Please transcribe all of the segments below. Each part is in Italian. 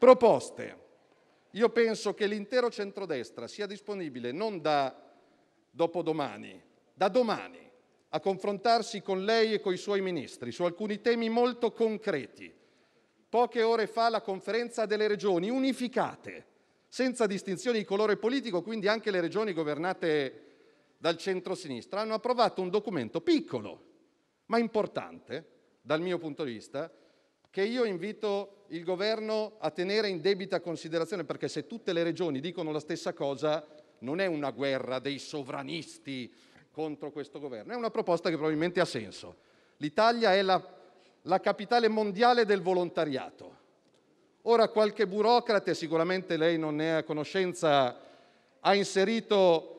Proposte: Io penso che l'intero centrodestra sia disponibile non da dopodomani, da domani, a confrontarsi con lei e con i suoi Ministri su alcuni temi molto concreti. Poche ore fa la Conferenza delle Regioni unificate, senza distinzioni di colore politico, quindi anche le Regioni governate dal centrosinistra, hanno approvato un documento piccolo, ma importante dal mio punto di vista, che io invito il Governo a tenere in debita considerazione, perché se tutte le Regioni dicono la stessa cosa non è una guerra dei sovranisti contro questo Governo, è una proposta che probabilmente ha senso. L'Italia è la, la capitale mondiale del volontariato. Ora qualche burocrate, sicuramente lei non ne è a conoscenza, ha inserito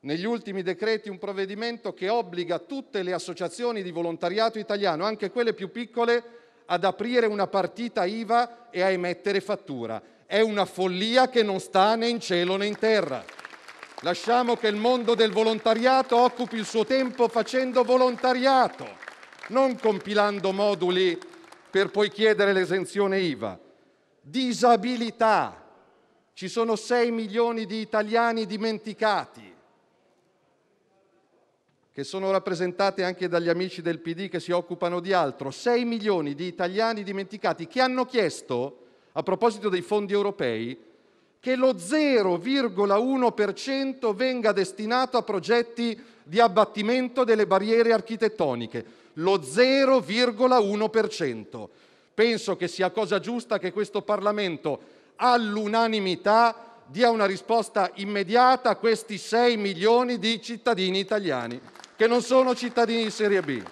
negli ultimi decreti un provvedimento che obbliga tutte le associazioni di volontariato italiano, anche quelle più piccole, ad aprire una partita IVA e a emettere fattura. È una follia che non sta né in cielo né in terra. Lasciamo che il mondo del volontariato occupi il suo tempo facendo volontariato, non compilando moduli per poi chiedere l'esenzione IVA. Disabilità. Ci sono 6 milioni di italiani dimenticati che sono rappresentate anche dagli amici del PD che si occupano di altro, 6 milioni di italiani dimenticati che hanno chiesto, a proposito dei fondi europei, che lo 0,1 venga destinato a progetti di abbattimento delle barriere architettoniche. Lo 0,1 Penso che sia cosa giusta che questo Parlamento all'unanimità dia una risposta immediata a questi 6 milioni di cittadini italiani che non sono cittadini di serie B.